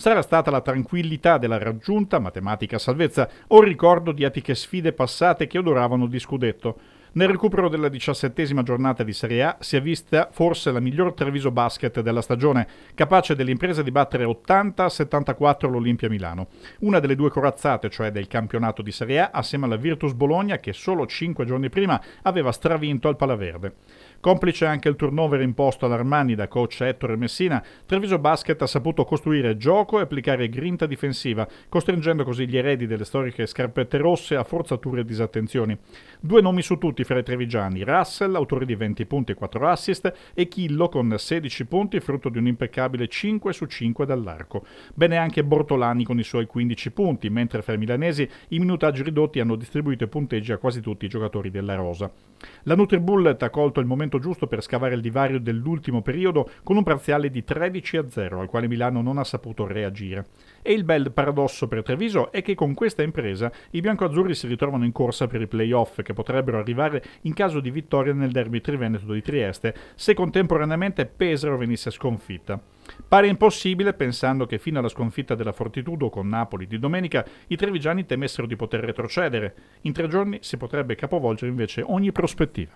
sarà stata la tranquillità della raggiunta matematica salvezza o il ricordo di atiche sfide passate che odoravano di scudetto. Nel recupero della diciassettesima giornata di Serie A si è vista forse la miglior Treviso Basket della stagione, capace dell'impresa di battere 80-74 l'Olimpia Milano. Una delle due corazzate, cioè del campionato di Serie A, assieme alla Virtus Bologna che solo 5 giorni prima aveva stravinto al Palaverde. Complice anche il turnover imposto all'Armani da coach Ettore Messina, Treviso Basket ha saputo costruire gioco e applicare grinta difensiva, costringendo così gli eredi delle storiche scarpette rosse a forzature e disattenzioni. Due nomi su tutti punti fra i trevigiani, Russell, autore di 20 punti e 4 assist, e Chillo con 16 punti, frutto di un impeccabile 5 su 5 dall'arco. Bene anche Bortolani con i suoi 15 punti, mentre fra i milanesi i minutaggi ridotti hanno distribuito i punteggi a quasi tutti i giocatori della rosa. La Nutribullet ha colto il momento giusto per scavare il divario dell'ultimo periodo con un parziale di 13 a 0, al quale Milano non ha saputo reagire. E il bel paradosso per Treviso è che con questa impresa i biancoazzurri si ritrovano in corsa per i playoff che potrebbero arrivare Movistar in caso di vittoria nel derby triveneto di Trieste, se contemporaneamente Pesaro venisse sconfitta. Pare impossibile pensando che fino alla sconfitta della Fortitudo con Napoli di domenica i trevigiani temessero di poter retrocedere. In tre giorni si potrebbe capovolgere invece ogni prospettiva.